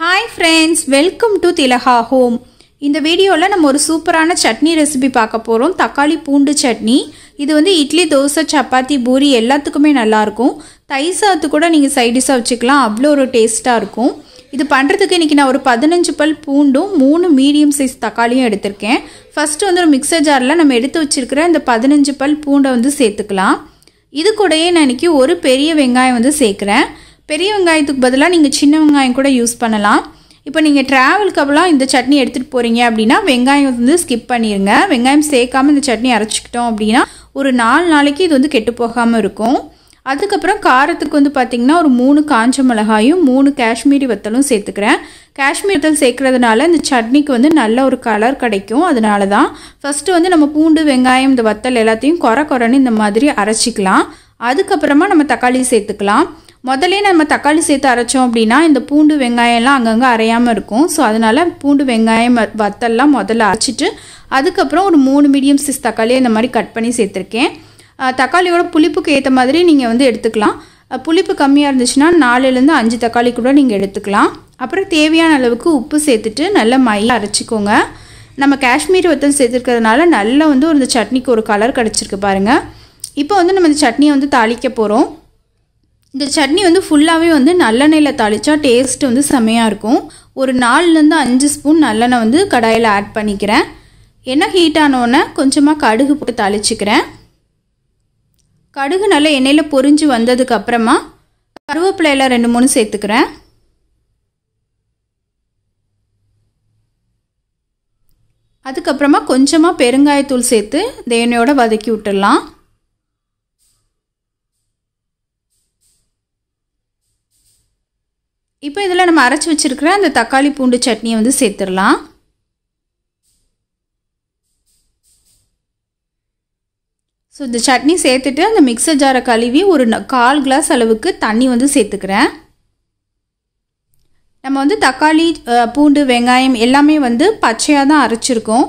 hi friends welcome to Thilaga home இந்த வீடியோவில் நம்ம ஒரு சூப்பரான சட்னி ரெசிபி பார்க்க போகிறோம் தக்காளி பூண்டு சட்னி இது வந்து இட்லி தோசை சப்பாத்தி பூரி எல்லாத்துக்குமே நல்லாயிருக்கும் தை சாத்து கூட நீங்கள் சைடிஷாக வச்சுக்கலாம் அவ்வளோ ஒரு டேஸ்ட்டாக இருக்கும் இது பண்ணுறதுக்கு இன்றைக்கி நான் ஒரு பதினஞ்சு பல் பூண்டும் மூணு மீடியம் சைஸ் தக்காளியும் எடுத்திருக்கேன் ஃபஸ்ட்டு வந்து ஒரு மிக்சர் ஜாரில் நம்ம எடுத்து வச்சுருக்கிற இந்த பதினஞ்சு பல் பூண்டை வந்து சேர்த்துக்கலாம் இது கூடயே நான் இன்றைக்கி ஒரு பெரிய வெங்காயம் வந்து சேர்க்குறேன் பெரிய வெங்காயத்துக்கு பதிலாக நீங்கள் சின்ன வெங்காயம் கூட யூஸ் பண்ணலாம் இப்போ நீங்கள் ட்ராவலுக்கு அப்புறம் இந்த சட்னி எடுத்துகிட்டு போகிறீங்க அப்படின்னா வெங்காயம் வந்து ஸ்கிப் பண்ணிடுங்க வெங்காயம் சேர்க்காமல் இந்த சட்னி அரைச்சிக்கிட்டோம் அப்படின்னா ஒரு நாலு நாளைக்கு இது வந்து கெட்டு போகாமல் இருக்கும் அதுக்கப்புறம் காரத்துக்கு வந்து பார்த்திங்கன்னா ஒரு மூணு காஞ்ச மிளகாயும் மூணு காஷ்மீரி வத்தலும் சேர்த்துக்கிறேன் காஷ்மீர் வத்தல் சேர்க்குறதுனால இந்த சட்னிக்கு வந்து நல்ல ஒரு கலர் கிடைக்கும் அதனால தான் ஃபஸ்ட்டு வந்து நம்ம பூண்டு வெங்காயம் இந்த வத்தல் எல்லாத்தையும் குறை குறைன்னு இந்த மாதிரி அரைச்சிக்கலாம் அதுக்கப்புறமா நம்ம தக்காளி சேர்த்துக்கலாம் முதலே நம்ம தக்காளி சேர்த்து அரைச்சோம் அப்படின்னா இந்த பூண்டு வெங்காயம்லாம் அங்கங்கே அரையாமல் இருக்கும் ஸோ அதனால் பூண்டு வெங்காயம் வத்தல்லாம் முதல்ல அரைச்சிட்டு அதுக்கப்புறம் ஒரு மூணு மீடியம் சைஸ் தக்காளியை இந்த மாதிரி கட் பண்ணி சேர்த்துருக்கேன் தக்காளியோட புளிப்புக்கு ஏற்ற மாதிரி நீங்கள் வந்து எடுத்துக்கலாம் புளிப்பு கம்மியாக இருந்துச்சுன்னா நாலுலேருந்து அஞ்சு தக்காளி கூட நீங்கள் எடுத்துக்கலாம் அப்புறம் தேவையான அளவுக்கு உப்பு சேர்த்துட்டு நல்லா மயில் அரைச்சிக்கோங்க நம்ம காஷ்மீர் வத்தல் சேர்த்துருக்கிறதுனால நல்லா வந்து ஒரு இந்த சட்னிக்கு ஒரு கலர் கிடச்சிருக்கு பாருங்கள் இப்போ வந்து நம்ம இந்த சட்னியை வந்து தாளிக்க போகிறோம் இந்த சட்னி வந்து ஃபுல்லாகவே வந்து நல்லெண்ணெயில் தாளித்தா டேஸ்ட் வந்து செம்மையாக இருக்கும் ஒரு நாலுலேருந்து அஞ்சு ஸ்பூன் நல்லெண்ணெய் வந்து கடாயில் ஆட் பண்ணிக்கிறேன் எண்ணெய் ஹீட் ஆனோடனே கொஞ்சமாக கடுகு போட்டு தாளிச்சுக்கிறேன் கடுகு நல்லா எண்ணெயில் பொறிஞ்சு வந்ததுக்கப்புறமா கருவேப்பிலையில் ரெண்டு மூணு சேர்த்துக்கிறேன் அதுக்கப்புறமா கொஞ்சமாக பெருங்காயத்தூள் சேர்த்து இந்த எண்ணெயோடு வதக்கி விட்டுடலாம் இப்போ இதில் நம்ம அரைச்சி வச்சுருக்கிற அந்த தக்காளி பூண்டு சட்னியை வந்து சேர்த்துடலாம் ஸோ இந்த சட்னி சேர்த்துட்டு அந்த மிக்சர் ஜாரை கழுவி ஒரு கால் கிளாஸ் அளவுக்கு தண்ணி வந்து சேர்த்துக்கிறேன் நம்ம வந்து தக்காளி பூண்டு வெங்காயம் எல்லாமே வந்து பச்சையாக தான் அரைச்சிருக்கோம்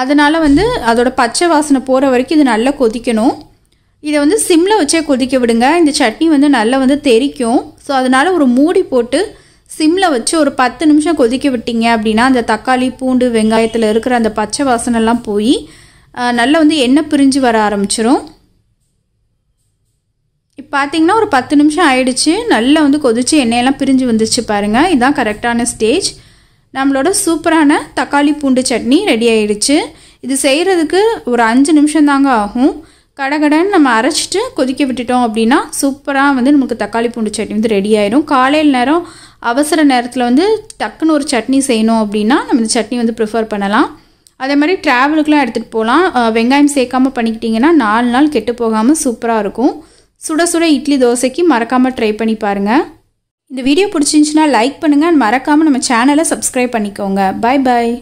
அதனால் வந்து அதோடய பச்சை வாசனை போகிற வரைக்கும் இது நல்லா கொதிக்கணும் இதை வந்து சிம்மில் வச்சே கொதிக்க விடுங்க இந்த சட்னி வந்து நல்லா வந்து தெரிக்கும் ஸோ அதனால் ஒரு மூடி போட்டு சிம்மில் வச்சு ஒரு பத்து நிமிஷம் கொதிக்க விட்டீங்க அப்படின்னா அந்த தக்காளி பூண்டு வெங்காயத்தில் இருக்கிற அந்த பச்சை வாசனைலாம் போய் நல்லா வந்து எண்ணெய் பிரிஞ்சு வர ஆரம்பிச்சிரும் இப்போ பார்த்தீங்கன்னா ஒரு பத்து நிமிஷம் ஆயிடுச்சு நல்லா வந்து கொதித்து எண்ணெயெல்லாம் பிரிஞ்சு வந்துச்சு பாருங்கள் இதுதான் கரெக்டான ஸ்டேஜ் நம்மளோட சூப்பரான தக்காளி பூண்டு சட்னி ரெடி ஆயிடுச்சு இது செய்கிறதுக்கு ஒரு அஞ்சு நிமிஷம் தாங்க ஆகும் கடகடன்னு நம்ம அரைச்சிட்டு கொதிக்க விட்டுட்டோம் அப்படின்னா சூப்பராக வந்து நமக்கு தக்காளி பூண்டு சட்னி வந்து ரெடி ஆயிடும் காலையில் நேரம் அவசர நேரத்தில் வந்து டக்குன்னு ஒரு சட்னி செய்யணும் அப்படின்னா நம்ம இந்த சட்னி வந்து ப்ரிஃபர் பண்ணலாம் அதே மாதிரி ட்ராவலுக்குலாம் எடுத்துகிட்டு போகலாம் வெங்காயம் சேர்க்காமல் பண்ணிக்கிட்டிங்கன்னா நாலு நாள் கெட்டு போகாமல் சூப்பராக இருக்கும் சுட சுட இட்லி தோசைக்கு மறக்காமல் ட்ரை பண்ணி பாருங்கள் இந்த வீடியோ பிடிச்சிருந்துச்சின்னா லைக் பண்ணுங்கள் மறக்காமல் நம்ம சேனலை சப்ஸ்கிரைப் பண்ணிக்கோங்க பாய் பாய்